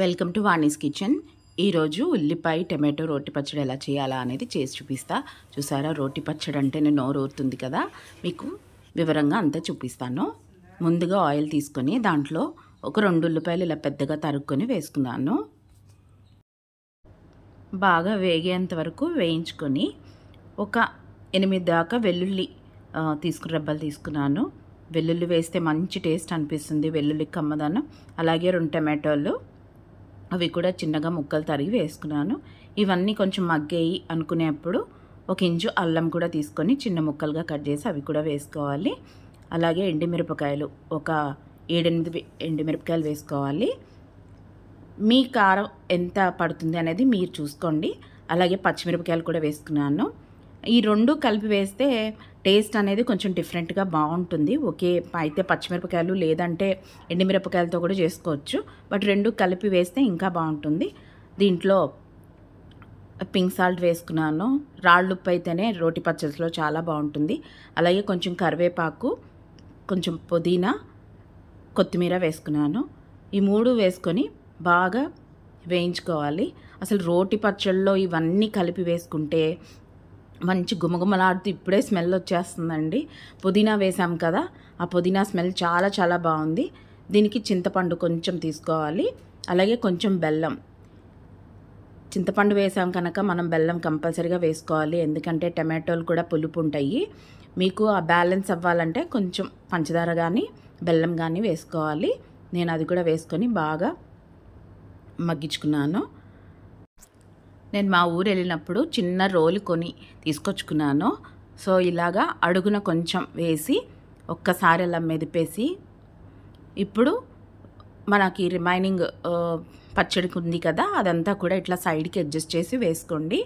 welcome to వాణిస్ kitchen ఈరోజు ఉల్లిపాయ tomato రోటి పచ్చడి ఎలా చేయాలా అనేది చేసి చూపిస్తా చూసారా రోటి పచ్చడి అంటే నోరు ఊరుతుంది కదా మీకు వివరంగా అంతా చూపిస్తాను ముందుగా ఆయిల్ తీసుకొని దాంట్లో ఒక రెండు ఉల్లిపాయలు ఇలా పెద్దగా తరుక్కొని వేసుకున్నాను బాగా వేగేంత వరకు వేయించుకొని ఒక ఎనిమిది దాకా వెల్లుల్లి తీసుకుని రెబ్బలు తీసుకున్నాను వెల్లుల్లి వేస్తే మంచి టేస్ట్ అనిపిస్తుంది వెల్లుల్లి కమ్మదనం అలాగే రెండు టమాటోలు అవి కూడా చిన్నగా ముక్కలు తరిగి వేసుకున్నాను ఇవన్నీ కొంచెం మగ్గేయి అనుకునేప్పుడు ఒక ఇంచు అల్లం కూడా తీసుకొని చిన్న ముక్కలుగా కట్ చేసి అవి కూడా వేసుకోవాలి అలాగే ఎండుమిరపకాయలు ఒక ఏడెనిమిది ఎండుమిరపకాయలు వేసుకోవాలి మీ కారం ఎంత పడుతుంది అనేది మీరు చూసుకోండి అలాగే పచ్చిమిరపకాయలు కూడా వేసుకున్నాను ఈ రెండు కలిపి వేస్తే టేస్ట్ అనేది కొంచెం డిఫరెంట్గా బాగుంటుంది ఓకే అయితే పచ్చిమిరపకాయలు లేదంటే ఎండిమిరపకాయలతో కూడా చేసుకోవచ్చు బట్ రెండు కలిపి వేస్తే ఇంకా బాగుంటుంది దీంట్లో పింక్ సాల్ట్ వేసుకున్నాను రాళ్ళుప్పు అయితేనే రోటి పచ్చడిలో చాలా బాగుంటుంది అలాగే కొంచెం కరివేపాకు కొంచెం పుదీనా కొత్తిమీర వేసుకున్నాను ఈ మూడు వేసుకొని బాగా వేయించుకోవాలి అసలు రోటి పచ్చళ్ళలో ఇవన్నీ కలిపి వేసుకుంటే మంచి గుమగుమలాడుతూ ఇప్పుడే స్మెల్ వచ్చేస్తుందండి పుదీనా వేసాం కదా ఆ పుదీనా స్మెల్ చాలా చాలా బాగుంది దీనికి చింతపండు కొంచెం తీసుకోవాలి అలాగే కొంచెం బెల్లం చింతపండు వేసాం కనుక మనం బెల్లం కంపల్సరీగా వేసుకోవాలి ఎందుకంటే టమాటోలు కూడా పులుపు ఉంటాయి మీకు ఆ బ్యాలెన్స్ అవ్వాలంటే కొంచెం పంచదార కానీ బెల్లం కానీ వేసుకోవాలి నేను అది కూడా వేసుకొని బాగా మగ్గించుకున్నాను నేను మా ఊరు వెళ్ళినప్పుడు చిన్న రోలు కొని తీసుకొచ్చుకున్నాను సో ఇలాగా అడుగున కొంచెం వేసి ఒక్కసారి అలా మెదిపేసి ఇప్పుడు మనకి రిమైనింగ్ పచ్చడికి ఉంది కదా అదంతా కూడా ఇట్లా సైడ్కి అడ్జస్ట్ చేసి వేసుకోండి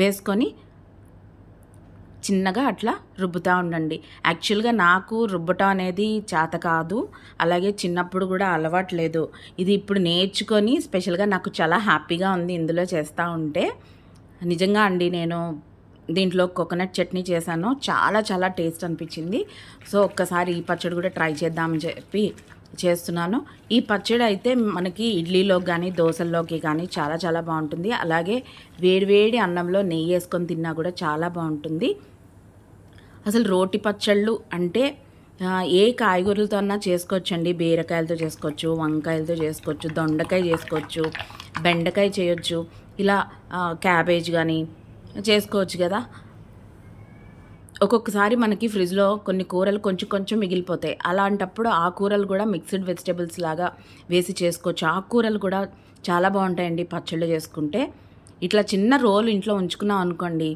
వేసుకొని చిన్నగా అట్లా రుబ్బుతూ ఉండండి యాక్చువల్గా నాకు రుబ్బటం అనేది చేత కాదు అలాగే చిన్నప్పుడు కూడా అలవాట్లేదు ఇది ఇప్పుడు నేర్చుకొని స్పెషల్గా నాకు చాలా హ్యాపీగా ఉంది ఇందులో చేస్తూ ఉంటే నిజంగా అండి నేను దీంట్లో కోకోనట్ చట్నీ చేశాను చాలా చాలా టేస్ట్ అనిపించింది సో ఒక్కసారి ఈ పచ్చడి కూడా ట్రై చేద్దామని చెప్పి చేస్తున్నాను ఈ పచ్చడి అయితే మనకి ఇడ్లీలోకి కానీ దోశల్లోకి కానీ చాలా చాలా బాగుంటుంది అలాగే వేడివేడి అన్నంలో నెయ్యి వేసుకొని తిన్నా కూడా చాలా బాగుంటుంది అసలు రోటి పచ్చళ్ళు అంటే ఏ కాయగూరలతో అన్నా చేసుకోవచ్చండి బీరకాయలతో చేసుకోవచ్చు వంకాయలతో చేసుకోవచ్చు దొండకాయ చేసుకోవచ్చు బెండకాయ చేయొచ్చు ఇలా క్యాబేజ్ కానీ చేసుకోవచ్చు కదా ఒక్కొక్కసారి మనకి ఫ్రిడ్జ్లో కొన్ని కూరలు కొంచెం కొంచెం మిగిలిపోతాయి అలాంటప్పుడు ఆ కూరలు కూడా మిక్స్డ్ వెజిటేబుల్స్ లాగా వేసి చేసుకోవచ్చు ఆ కూరలు కూడా చాలా బాగుంటాయండి పచ్చళ్ళు చేసుకుంటే ఇట్లా చిన్న రోలు ఇంట్లో ఉంచుకున్నాం అనుకోండి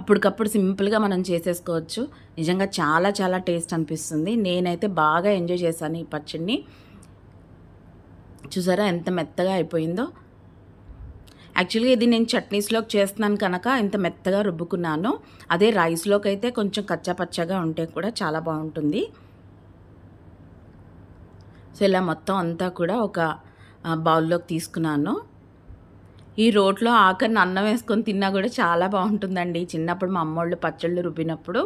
అప్పటికప్పుడు సింపుల్గా మనం చేసేసుకోవచ్చు నిజంగా చాలా చాలా టేస్ట్ అనిపిస్తుంది నేనైతే బాగా ఎంజాయ్ చేశాను ఈ పచ్చడిని చూసారా ఎంత మెత్తగా అయిపోయిందో యాక్చువల్గా ఇది నేను చట్నీస్లోకి చేస్తున్నాను కనుక ఇంత మెత్తగా రుబ్బుకున్నాను అదే రైస్లోకి అయితే కొంచెం కచ్చాపచ్చగా ఉంటే కూడా చాలా బాగుంటుంది సో ఇలా మొత్తం అంతా కూడా ఒక బౌల్లోకి తీసుకున్నాను ఈ రోడ్లో ఆఖరిని అన్నం వేసుకొని తిన్నా కూడా చాలా బాగుంటుందండి చిన్నప్పుడు మా అమ్మోళ్ళు పచ్చళ్ళు రుబ్బినప్పుడు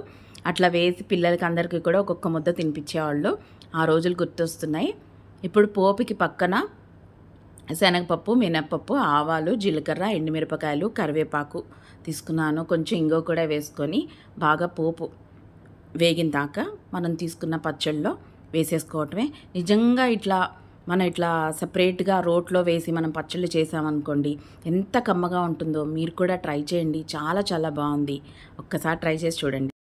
అట్లా వేసి పిల్లలకి అందరికీ కూడా ఒక్కొక్క ముద్ద తినిపించేవాళ్ళు ఆ రోజులు గుర్తొస్తున్నాయి ఇప్పుడు పోపుకి పక్కన శనగపప్పు మినప్పప్పు ఆవాలు జీలకర్ర ఎండుమిరపకాయలు కరివేపాకు తీసుకున్నాను కొంచెం ఇంగో కూడా వేసుకొని బాగా పోపు వేగిన దాకా మనం తీసుకున్న పచ్చళ్ళలో వేసేసుకోవటమే నిజంగా ఇట్లా మనం ఇట్లా సపరేట్గా రోట్లో వేసి మనం పచ్చళ్ళు చేసామనుకోండి ఎంత కమ్మగా ఉంటుందో మీరు కూడా ట్రై చేయండి చాలా చాలా బాగుంది ఒక్కసారి ట్రై చేసి చూడండి